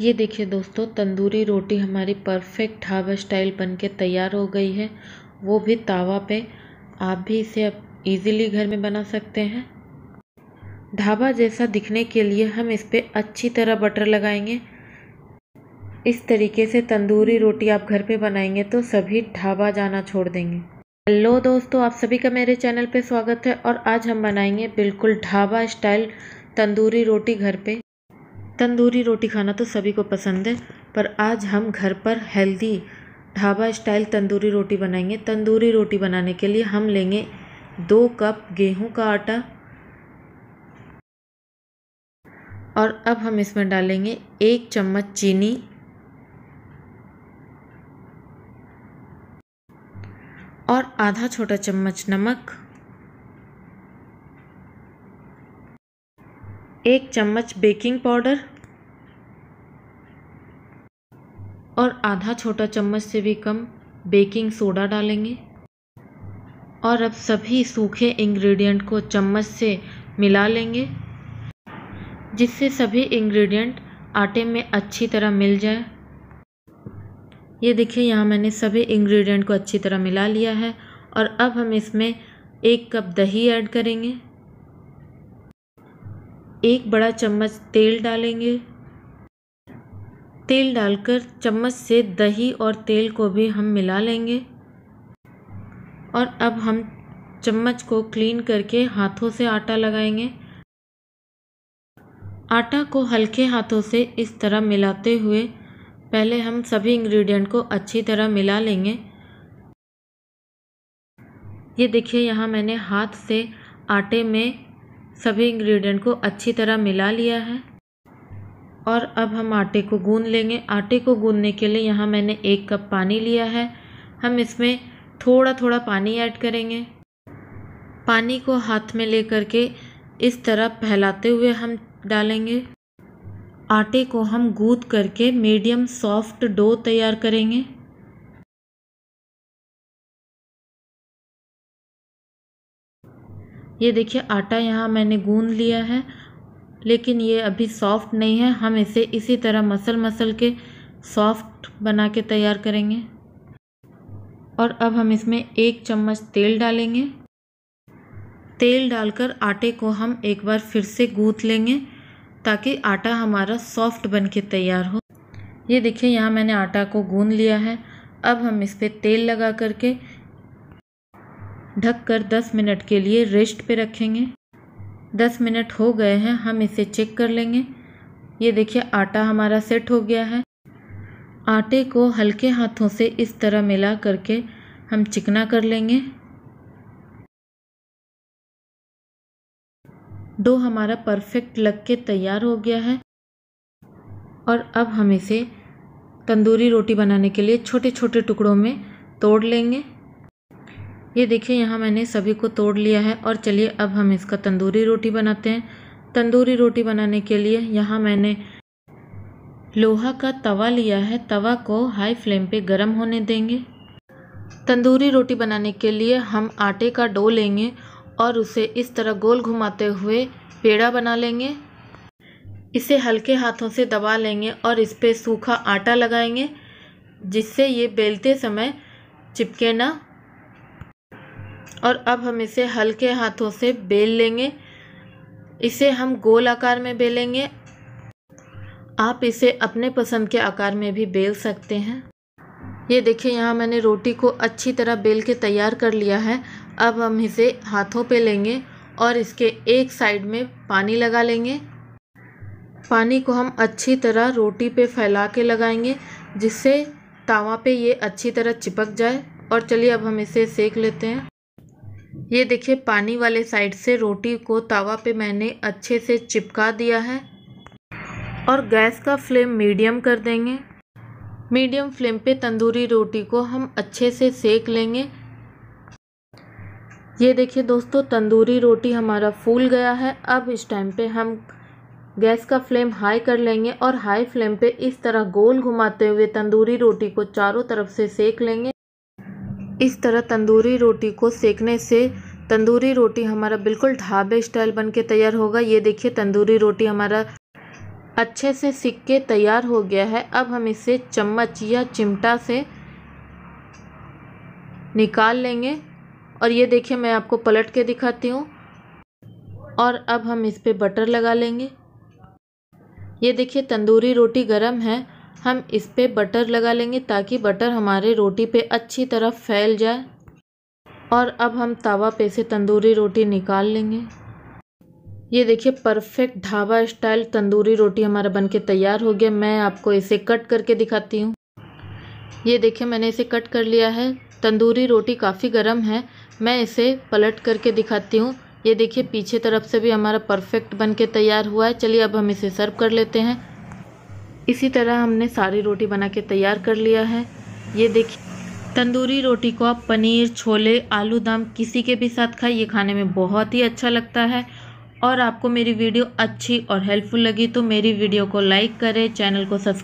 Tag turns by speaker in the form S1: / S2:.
S1: ये देखिए दोस्तों तंदूरी रोटी हमारी परफेक्ट ढाबा स्टाइल बन के तैयार हो गई है वो भी तावा पे आप भी इसे अब ईज़िली घर में बना सकते हैं ढाबा जैसा दिखने के लिए हम इस पर अच्छी तरह बटर लगाएंगे इस तरीके से तंदूरी रोटी आप घर पे बनाएंगे तो सभी ढाबा जाना छोड़ देंगे हेलो दोस्तों आप सभी का मेरे चैनल पर स्वागत है और आज हम बनाएंगे बिल्कुल ढाबा स्टाइल तंदूरी रोटी घर पर तंदूरी रोटी खाना तो सभी को पसंद है पर आज हम घर पर हेल्दी ढाबा स्टाइल तंदूरी रोटी बनाएंगे तंदूरी रोटी बनाने के लिए हम लेंगे दो कप गेहूं का आटा और अब हम इसमें डालेंगे एक चम्मच चीनी और आधा छोटा चम्मच नमक एक चम्मच बेकिंग पाउडर और आधा छोटा चम्मच से भी कम बेकिंग सोडा डालेंगे और अब सभी सूखे इंग्रेडिएंट को चम्मच से मिला लेंगे जिससे सभी इंग्रेडिएंट आटे में अच्छी तरह मिल जाए ये देखिए यहाँ मैंने सभी इंग्रेडिएंट को अच्छी तरह मिला लिया है और अब हम इसमें एक कप दही ऐड करेंगे एक बड़ा चम्मच तेल डालेंगे तेल डालकर चम्मच से दही और तेल को भी हम मिला लेंगे और अब हम चम्मच को क्लीन करके हाथों से आटा लगाएंगे आटा को हल्के हाथों से इस तरह मिलाते हुए पहले हम सभी इंग्रेडिएंट को अच्छी तरह मिला लेंगे ये देखिए यहाँ मैंने हाथ से आटे में सभी इंग्रेडिएंट को अच्छी तरह मिला लिया है और अब हम आटे को गूंद लेंगे आटे को गूंदने के लिए यहाँ मैंने एक कप पानी लिया है हम इसमें थोड़ा थोड़ा पानी ऐड करेंगे पानी को हाथ में लेकर के इस तरह फैलाते हुए हम डालेंगे आटे को हम गूद करके मीडियम सॉफ्ट डो तैयार करेंगे ये देखिए आटा यहाँ मैंने गूंद लिया है लेकिन ये अभी सॉफ्ट नहीं है हम इसे इसी तरह मसल मसल के सॉफ्ट बना के तैयार करेंगे और अब हम इसमें एक चम्मच तेल डालेंगे तेल डालकर आटे को हम एक बार फिर से गूँथ लेंगे ताकि आटा हमारा सॉफ्ट बन के तैयार हो ये देखिए यहाँ मैंने आटा को गूँध लिया है अब हम इस पर तेल लगा करके ढक कर दस मिनट के लिए रेस्ट पे रखेंगे दस मिनट हो गए हैं हम इसे चेक कर लेंगे ये देखिए आटा हमारा सेट हो गया है आटे को हल्के हाथों से इस तरह मिला करके हम चिकना कर लेंगे डो हमारा परफेक्ट लग के तैयार हो गया है और अब हम इसे तंदूरी रोटी बनाने के लिए छोटे छोटे टुकड़ों में तोड़ लेंगे ये देखिए यहाँ मैंने सभी को तोड़ लिया है और चलिए अब हम इसका तंदूरी रोटी बनाते हैं तंदूरी रोटी बनाने के लिए यहाँ मैंने लोहा का तवा लिया है तवा को हाई फ्लेम पे गर्म होने देंगे तंदूरी रोटी बनाने के लिए हम आटे का डो लेंगे और उसे इस तरह गोल घुमाते हुए पेड़ा बना लेंगे इसे हल्के हाथों से दबा लेंगे और इस पर सूखा आटा लगाएंगे जिससे ये बेलते समय चिपके ना और अब हम इसे हल्के हाथों से बेल लेंगे इसे हम गोल आकार में बेलेंगे आप इसे अपने पसंद के आकार में भी बेल सकते हैं ये देखिए यहाँ मैंने रोटी को अच्छी तरह बेल के तैयार कर लिया है अब हम इसे हाथों पे लेंगे और इसके एक साइड में पानी लगा लेंगे पानी को हम अच्छी तरह रोटी पे फैला के लगाएंगे जिससे तावा पे ये अच्छी तरह चिपक जाए और चलिए अब हम इसे सेक लेते हैं ये देखिए पानी वाले साइड से रोटी को तवा पे मैंने अच्छे से चिपका दिया है और गैस का फ्लेम मीडियम कर देंगे मीडियम फ्लेम पे तंदूरी रोटी को हम अच्छे से सेक लेंगे ये देखिए दोस्तों तंदूरी रोटी हमारा फूल गया है अब इस टाइम पे हम गैस का फ्लेम हाई कर लेंगे और हाई फ्लेम पे इस तरह गोल घुमाते हुए तंदूरी रोटी को चारों तरफ से सेक लेंगे इस तरह तंदूरी रोटी को सेकने से तंदूरी रोटी हमारा बिल्कुल ढाबे स्टाइल बन के तैयार होगा ये देखिए तंदूरी रोटी हमारा अच्छे से सिक के तैयार हो गया है अब हम इसे चम्मच या चिमटा से निकाल लेंगे और ये देखिए मैं आपको पलट के दिखाती हूँ और अब हम इस पर बटर लगा लेंगे ये देखिए तंदूरी रोटी गरम है हम इस पर बटर लगा लेंगे ताकि बटर हमारे रोटी पे अच्छी तरह फैल जाए और अब हम तवा पे से तंदूरी रोटी निकाल लेंगे ये देखिए परफेक्ट ढाबा स्टाइल तंदूरी रोटी हमारा बनके तैयार हो गया मैं आपको इसे कट करके दिखाती हूँ ये देखिए मैंने इसे कट कर लिया है तंदूरी रोटी काफ़ी गर्म है मैं इसे पलट करके दिखाती हूँ ये देखिए पीछे तरफ से भी हमारा परफेक्ट बन के तैयार हुआ है चलिए अब हम इसे सर्व कर लेते हैं इसी तरह हमने सारी रोटी बना के तैयार कर लिया है ये देखिए तंदूरी रोटी को आप पनीर छोले आलू दम किसी के भी साथ खाए ये खाने में बहुत ही अच्छा लगता है और आपको मेरी वीडियो अच्छी और हेल्पफुल लगी तो मेरी वीडियो को लाइक करें चैनल को सब्सक्राइब